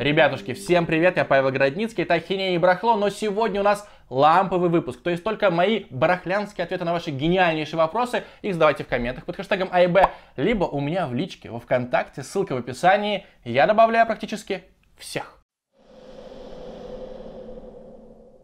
Ребятушки, всем привет, я Павел Городницкий, это Ахинея и Брахло, но сегодня у нас ламповый выпуск, то есть только мои брахлянские ответы на ваши гениальнейшие вопросы, их задавайте в комментах под хэштегом АИБ, либо у меня в личке, во Вконтакте, ссылка в описании, я добавляю практически всех.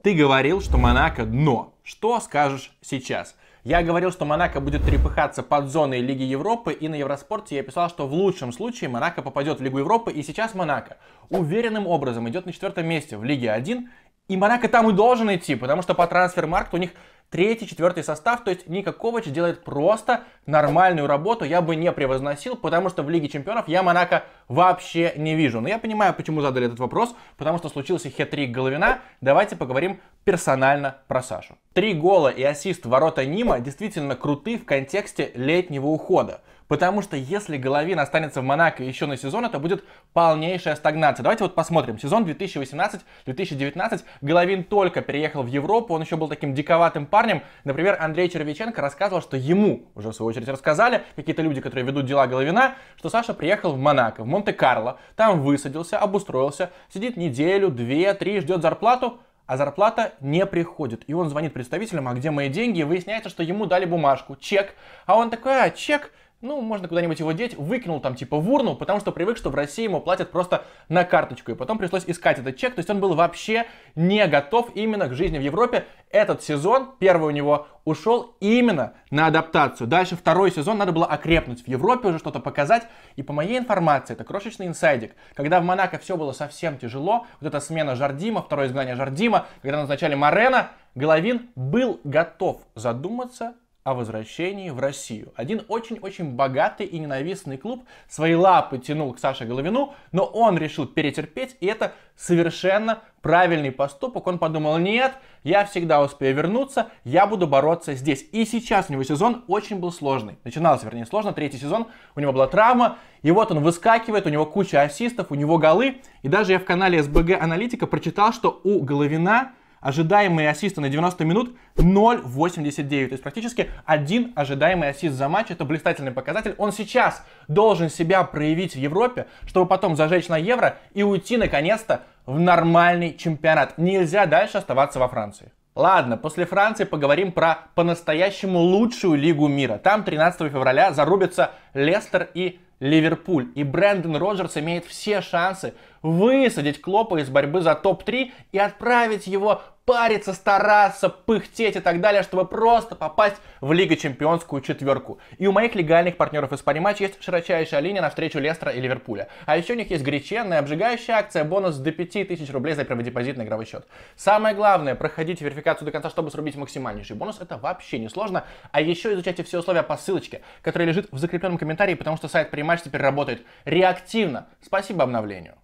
Ты говорил, что Монако дно. Что скажешь сейчас? Я говорил, что Монако будет трепыхаться под зоной Лиги Европы, и на Евроспорте я писал, что в лучшем случае Монако попадет в Лигу Европы, и сейчас Монако уверенным образом идет на четвертом месте в Лиге 1, и Монако там и должен идти, потому что по трансфер-маркту у них третий, четвертый состав, то есть Ника Ковач делает просто нормальную работу, я бы не превозносил, потому что в Лиге Чемпионов я Монако вообще не вижу. Но я понимаю, почему задали этот вопрос, потому что случился хет-трик Головина, давайте поговорим персонально про Сашу. Три гола и ассист ворота Нима действительно круты в контексте летнего ухода. Потому что если Головин останется в Монако еще на сезон, это будет полнейшая стагнация. Давайте вот посмотрим. Сезон 2018-2019. Головин только переехал в Европу, он еще был таким диковатым парнем. Например, Андрей Червяченко рассказывал, что ему, уже в свою очередь рассказали, какие-то люди, которые ведут дела Головина, что Саша приехал в Монако, в Монте-Карло, там высадился, обустроился, сидит неделю, две, три, ждет зарплату, а зарплата не приходит. И он звонит представителям, а где мои деньги? И выясняется, что ему дали бумажку, чек. А он такой, а, чек, ну, можно куда-нибудь его деть, выкинул там типа в урну, потому что привык, что в России ему платят просто на карточку. И потом пришлось искать этот чек, то есть он был вообще не готов именно к жизни в Европе. Этот сезон, первый у него ушел именно на адаптацию. Дальше второй сезон надо было окрепнуть в Европе, уже что-то показать. И по моей информации, это крошечный инсайдик, когда в Монако все было совсем тяжело, вот эта смена Жардима, второе изгнание Жардима, когда назначали Марена, Головин был готов задуматься о возвращении в Россию. Один очень-очень богатый и ненавистный клуб свои лапы тянул к Саше Головину, но он решил перетерпеть, и это совершенно правильный поступок. Он подумал, нет, я всегда успею вернуться, я буду бороться здесь. И сейчас у него сезон очень был сложный. Начинался, вернее, сложно. Третий сезон, у него была травма, и вот он выскакивает, у него куча ассистов, у него голы. И даже я в канале СБГ Аналитика прочитал, что у Головина ожидаемые ассисты на 90 минут 0,89. То есть практически один ожидаемый ассист за матч. Это блистательный показатель. Он сейчас должен себя проявить в Европе, чтобы потом зажечь на Евро и уйти наконец-то в нормальный чемпионат. Нельзя дальше оставаться во Франции. Ладно, после Франции поговорим про по-настоящему лучшую лигу мира. Там 13 февраля зарубятся Лестер и Ливерпуль. И Брэндон Роджерс имеет все шансы высадить Клопа из борьбы за топ-3 и отправить его париться, стараться, пыхтеть и так далее, чтобы просто попасть в Лига Чемпионскую четверку. И у моих легальных партнеров из Париматч есть широчайшая линия навстречу Лестера и Ливерпуля. А еще у них есть греченная, обжигающая акция, бонус до 5000 рублей за первый депозит игровой счет. Самое главное, проходите верификацию до конца, чтобы срубить максимальнейший бонус. Это вообще не сложно. А еще изучайте все условия по ссылочке, которая лежит в закрепленном комментарии, потому что сайт Париматч теперь работает реактивно. Спасибо обновлению.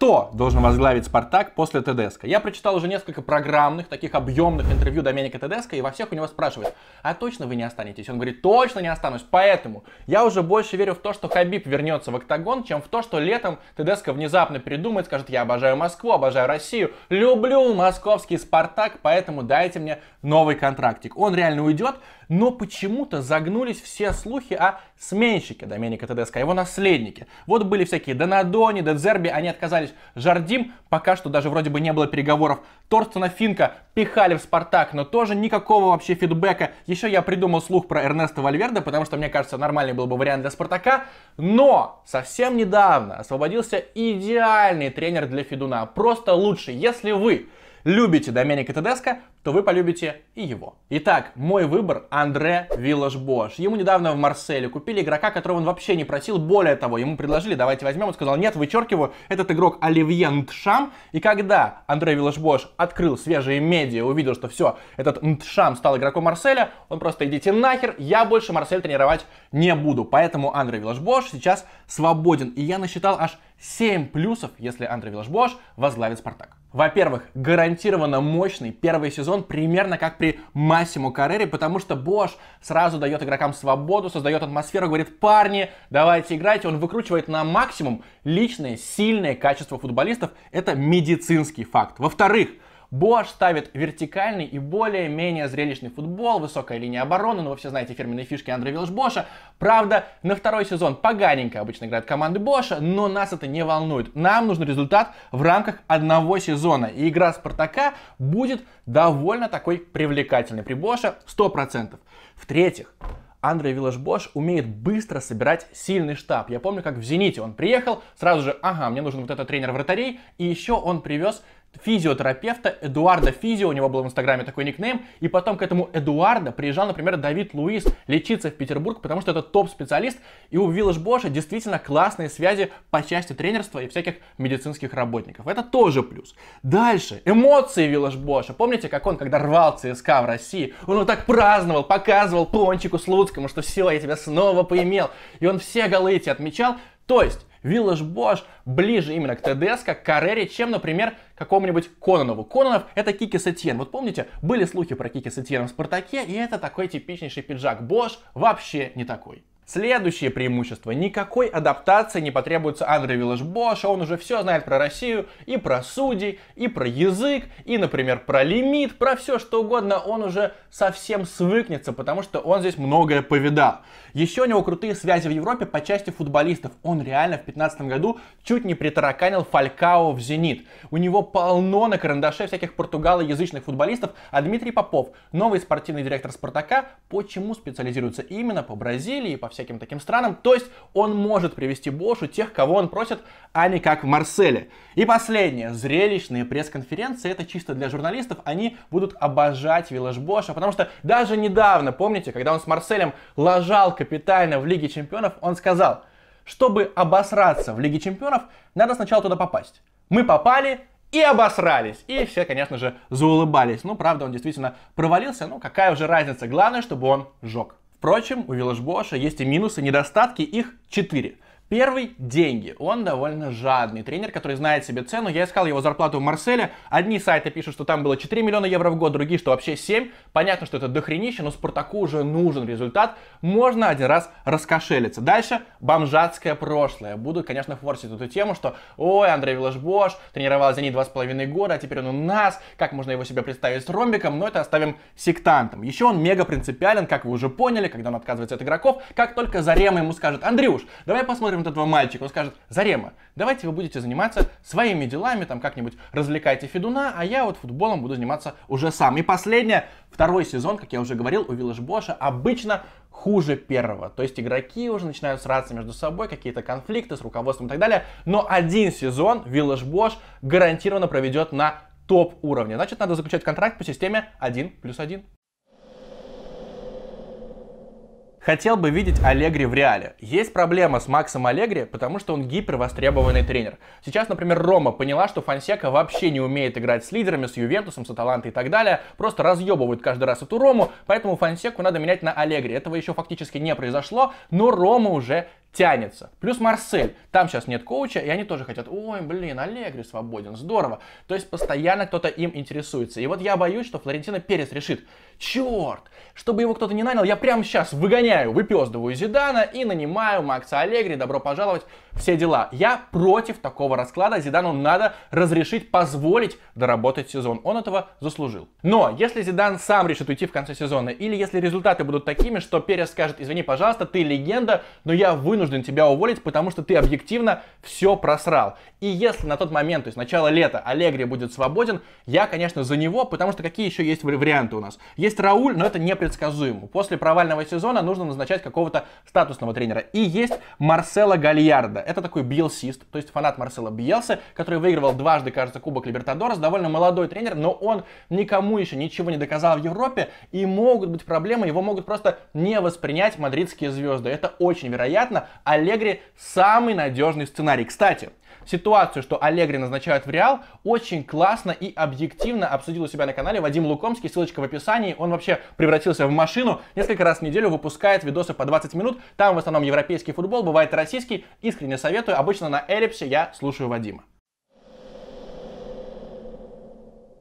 Кто должен возглавить «Спартак» после ТДСК? Я прочитал уже несколько программных, таких объемных интервью Доменика ТДСК, и во всех у него спрашивают, а точно вы не останетесь? Он говорит, точно не останусь, поэтому я уже больше верю в то, что Хабиб вернется в октагон, чем в то, что летом ТДСК внезапно передумает, скажет, я обожаю Москву, обожаю Россию, люблю московский «Спартак», поэтому дайте мне новый контрактик. Он реально уйдет, но почему-то загнулись все слухи о сменщике Доменика Тедеско, его наследнике. Вот были всякие Донадони, Дедзерби, они отказались. Жардим, пока что даже вроде бы не было переговоров. Торстена Финка пихали в Спартак, но тоже никакого вообще фидбэка. Еще я придумал слух про Эрнеста Вальверда, потому что, мне кажется, нормальный был бы вариант для Спартака. Но совсем недавно освободился идеальный тренер для Федуна. Просто лучший. Если вы любите Доменика Тедеско, то вы полюбите и его. Итак, мой выбор Андре Виллаш Бош. Ему недавно в Марселе купили игрока, которого он вообще не просил. Более того, ему предложили, давайте возьмем. Он сказал, нет, вычеркиваю, этот игрок Оливье Нтшам. И когда Андре Виллаш Бош открыл свежие медиа, увидел, что все, этот Нтшам стал игроком Марселя, он просто идите нахер, я больше Марсель тренировать не буду. Поэтому Андре Виллаш Бош сейчас свободен. И я насчитал аж 7 плюсов, если Андре Виллаш Бош возглавит Спартак. Во-первых, гарантированно мощный первый сезон сезон примерно как при Массимо Каррере, потому что Бош сразу дает игрокам свободу, создает атмосферу, говорит, парни, давайте играйте. Он выкручивает на максимум личное, сильное качество футболистов. Это медицинский факт. Во-вторых, Бош ставит вертикальный и более-менее зрелищный футбол, высокая линия обороны, но ну, вы все знаете фирменные фишки Андре Виллш Боша. Правда, на второй сезон поганенько обычно играют команды Боша, но нас это не волнует. Нам нужен результат в рамках одного сезона. И игра Спартака будет довольно такой привлекательной. При Боша 100%. В-третьих, Андрей Виллаш Бош умеет быстро собирать сильный штаб. Я помню, как в «Зените» он приехал, сразу же, ага, мне нужен вот этот тренер вратарей, и еще он привез физиотерапевта Эдуарда Физио, у него был в Инстаграме такой никнейм, и потом к этому Эдуарда приезжал, например, Давид Луис лечиться в Петербург, потому что это топ-специалист, и у Виллаж Боша действительно классные связи по части тренерства и всяких медицинских работников. Это тоже плюс. Дальше, эмоции Виллаж Боша. Помните, как он, когда рвал ЦСКА в России, он вот так праздновал, показывал Пончику Слуцкому, что сила я тебя снова поимел, и он все голы эти отмечал. То есть, Виллаж Бош ближе именно к ТДСК, к Каррере, чем, например, какому-нибудь Кононову. Кононов это Кики Сетьен. Вот помните, были слухи про Кики Сетьена в Спартаке, и это такой типичнейший пиджак. Бош вообще не такой. Следующее преимущество. Никакой адаптации не потребуется Андре Виллаж Боша. Он уже все знает про Россию и про судей, и про язык, и, например, про лимит, про все что угодно. Он уже совсем свыкнется, потому что он здесь многое повидал. Еще у него крутые связи в Европе по части футболистов. Он реально в 2015 году чуть не притараканил Фалькао в «Зенит». У него полно на карандаше всяких португалоязычных футболистов, а Дмитрий Попов, новый спортивный директор «Спартака», почему специализируется именно по Бразилии и по всем всяким таким странам. То есть он может привести больше тех, кого он просит, а не как в Марселе. И последнее. Зрелищные пресс-конференции. Это чисто для журналистов. Они будут обожать Виллаж Боша. Потому что даже недавно, помните, когда он с Марселем лажал капитально в Лиге Чемпионов, он сказал, чтобы обосраться в Лиге Чемпионов, надо сначала туда попасть. Мы попали, и обосрались. И все, конечно же, заулыбались. Ну, правда, он действительно провалился. Ну, какая уже разница? Главное, чтобы он сжег. Впрочем, у VillageBosch есть и минусы, недостатки, их 4. Первый – деньги. Он довольно жадный тренер, который знает себе цену. Я искал его зарплату в Марселе. Одни сайты пишут, что там было 4 миллиона евро в год, другие, что вообще 7. Понятно, что это дохренище, но Спартаку уже нужен результат. Можно один раз раскошелиться. Дальше – бомжатское прошлое. Буду, конечно, форсить эту тему, что «Ой, Андрей Виллаш-Бош тренировал «Зенит» два с половиной года, а теперь он у нас. Как можно его себе представить с ромбиком?» Но это оставим сектантом. Еще он мега принципиален, как вы уже поняли, когда он отказывается от игроков. Как только Зарема ему скажет «Андрюш, давай посмотрим вот этого мальчика, он скажет, Зарема, давайте вы будете заниматься своими делами, там как-нибудь развлекайте Федуна, а я вот футболом буду заниматься уже сам. И последнее, второй сезон, как я уже говорил, у Виллаж Боша обычно хуже первого. То есть игроки уже начинают сраться между собой, какие-то конфликты с руководством и так далее. Но один сезон Виллаж Бош гарантированно проведет на топ уровне. Значит, надо заключать контракт по системе 1 плюс 1. Хотел бы видеть Аллегри в реале. Есть проблема с Максом Аллегри, потому что он гипервостребованный тренер. Сейчас, например, Рома поняла, что Фансека вообще не умеет играть с лидерами, с Ювентусом, с Аталантой и так далее. Просто разъебывают каждый раз эту Рому, поэтому Фансеку надо менять на Аллегри. Этого еще фактически не произошло, но Рома уже тянется. Плюс Марсель. Там сейчас нет коуча, и они тоже хотят, ой, блин, Аллегри свободен, здорово. То есть постоянно кто-то им интересуется. И вот я боюсь, что Флорентино Перес решит, черт, чтобы его кто-то не нанял, я прямо сейчас выгоняю увольняю, выпездываю Зидана и нанимаю Макса Аллегри, добро пожаловать, все дела. Я против такого расклада, Зидану надо разрешить, позволить доработать сезон. Он этого заслужил. Но если Зидан сам решит уйти в конце сезона, или если результаты будут такими, что Перес скажет, извини, пожалуйста, ты легенда, но я вынужден тебя уволить, потому что ты объективно все просрал. И если на тот момент, то есть начало лета, Аллегри будет свободен, я, конечно, за него, потому что какие еще есть варианты у нас? Есть Рауль, но это непредсказуемо. После провального сезона нужно можно назначать какого-то статусного тренера. И есть Марсело Гальярда. Это такой биелсист, то есть фанат Марсело Биелса, который выигрывал дважды, кажется, Кубок Либертадорес. Довольно молодой тренер, но он никому еще ничего не доказал в Европе. И могут быть проблемы, его могут просто не воспринять мадридские звезды. Это очень вероятно. Аллегри самый надежный сценарий. Кстати, ситуацию, что Аллегри назначают в Реал, очень классно и объективно обсудил у себя на канале Вадим Лукомский, ссылочка в описании. Он вообще превратился в машину, несколько раз в неделю выпускает видосы по 20 минут. Там в основном европейский футбол, бывает российский. Искренне советую, обычно на Эллипсе я слушаю Вадима.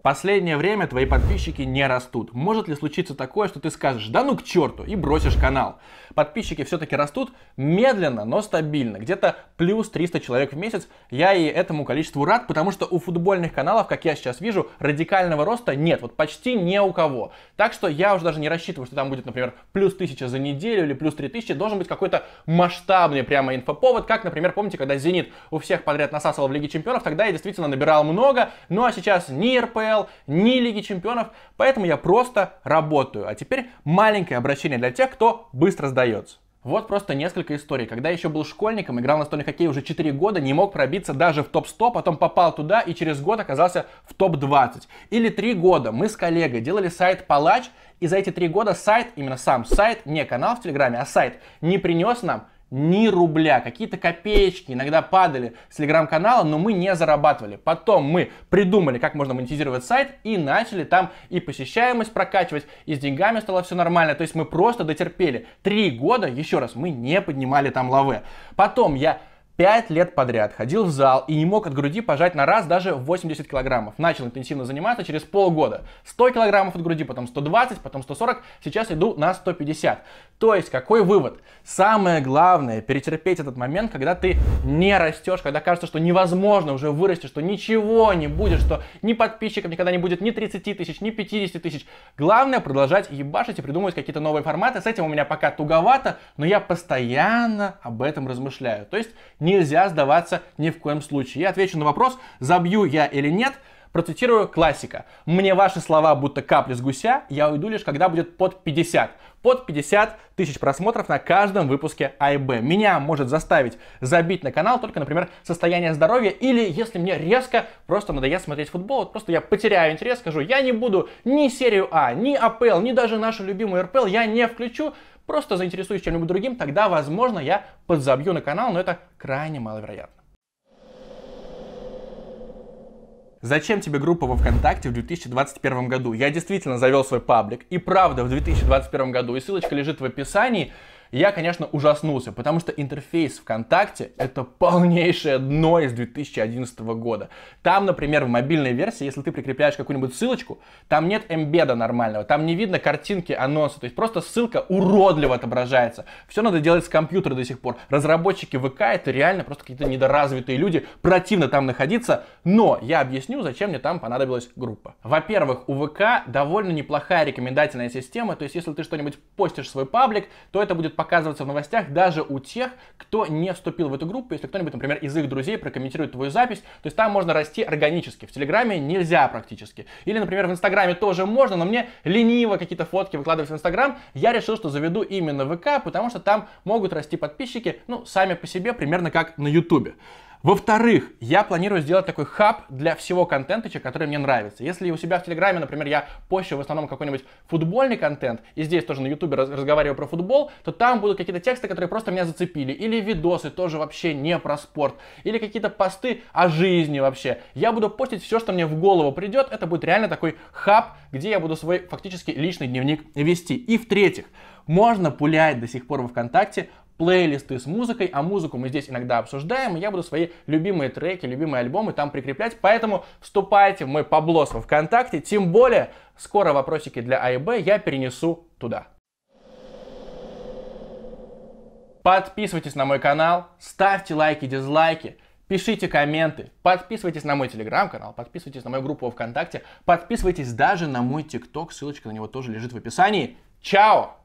Последнее время твои подписчики не растут. Может ли случиться такое, что ты скажешь «да ну к черту» и бросишь канал? Подписчики все-таки растут медленно, но стабильно. Где-то плюс 300 человек в месяц. Я и этому количеству рад, потому что у футбольных каналов, как я сейчас вижу, радикального роста нет. Вот почти ни у кого. Так что я уже даже не рассчитываю, что там будет, например, плюс 1000 за неделю или плюс 3000. Должен быть какой-то масштабный прямо инфоповод. Как, например, помните, когда «Зенит» у всех подряд насасывал в Лиге Чемпионов, тогда я действительно набирал много. Ну а сейчас ни РП, АПЛ, ни Лиги Чемпионов, поэтому я просто работаю. А теперь маленькое обращение для тех, кто быстро сдается. Вот просто несколько историй. Когда еще был школьником, играл на настольный хоккей уже 4 года, не мог пробиться даже в топ-100, потом попал туда и через год оказался в топ-20. Или 3 года мы с коллегой делали сайт «Палач», и за эти 3 года сайт, именно сам сайт, не канал в Телеграме, а сайт, не принес нам ни рубля, какие-то копеечки иногда падали с телеграм-канала, но мы не зарабатывали. Потом мы придумали, как можно монетизировать сайт и начали там и посещаемость прокачивать, и с деньгами стало все нормально. То есть мы просто дотерпели. Три года, еще раз, мы не поднимали там лавы. Потом я пять лет подряд ходил в зал и не мог от груди пожать на раз даже 80 килограммов. Начал интенсивно заниматься через полгода. 100 килограммов от груди, потом 120, потом 140, сейчас иду на 150. То есть, какой вывод? Самое главное перетерпеть этот момент, когда ты не растешь, когда кажется, что невозможно уже вырасти, что ничего не будет, что ни подписчиков никогда не будет, ни 30 тысяч, ни 50 тысяч. Главное продолжать ебашить и придумывать какие-то новые форматы. С этим у меня пока туговато, но я постоянно об этом размышляю. То есть, Нельзя сдаваться ни в коем случае. Я отвечу на вопрос, забью я или нет – Процитирую классика. «Мне ваши слова будто капли с гуся, я уйду лишь когда будет под 50». Под 50 тысяч просмотров на каждом выпуске АИБ. Меня может заставить забить на канал только, например, состояние здоровья или если мне резко просто надоест смотреть футбол, вот просто я потеряю интерес, скажу, я не буду ни серию А, ни АПЛ, ни даже нашу любимую РПЛ я не включу, просто заинтересуюсь чем-нибудь другим, тогда, возможно, я подзабью на канал, но это крайне маловероятно. Зачем тебе группа во ВКонтакте в 2021 году? Я действительно завел свой паблик, и правда, в 2021 году, и ссылочка лежит в описании, я, конечно, ужаснулся, потому что интерфейс ВКонтакте — это полнейшее дно из 2011 года. Там, например, в мобильной версии, если ты прикрепляешь какую-нибудь ссылочку, там нет эмбеда нормального, там не видно картинки анонса, то есть просто ссылка уродливо отображается. Все надо делать с компьютера до сих пор. Разработчики ВК — это реально просто какие-то недоразвитые люди, противно там находиться, но я объясню, зачем мне там понадобилась группа. Во-первых, у ВК довольно неплохая рекомендательная система, то есть если ты что-нибудь постишь в свой паблик, то это будет показываться в новостях даже у тех, кто не вступил в эту группу, если кто-нибудь, например, из их друзей прокомментирует твою запись, то есть там можно расти органически, в Телеграме нельзя практически. Или, например, в Инстаграме тоже можно, но мне лениво какие-то фотки выкладывать в Инстаграм, я решил, что заведу именно ВК, потому что там могут расти подписчики, ну, сами по себе, примерно как на Ютубе. Во-вторых, я планирую сделать такой хаб для всего контента, который мне нравится. Если у себя в Телеграме, например, я пощу в основном какой-нибудь футбольный контент, и здесь тоже на Ютубе раз разговариваю про футбол, то там будут какие-то тексты, которые просто меня зацепили. Или видосы тоже вообще не про спорт. Или какие-то посты о жизни вообще. Я буду постить все, что мне в голову придет. Это будет реально такой хаб, где я буду свой фактически личный дневник вести. И в-третьих, можно пулять до сих пор во ВКонтакте плейлисты с музыкой, а музыку мы здесь иногда обсуждаем, и я буду свои любимые треки, любимые альбомы там прикреплять, поэтому вступайте в мой поблос во ВКонтакте, тем более скоро вопросики для АИБ я перенесу туда. Подписывайтесь на мой канал, ставьте лайки, дизлайки, пишите комменты, подписывайтесь на мой телеграм-канал, подписывайтесь на мою группу во ВКонтакте, подписывайтесь даже на мой ТикТок, ссылочка на него тоже лежит в описании. Чао!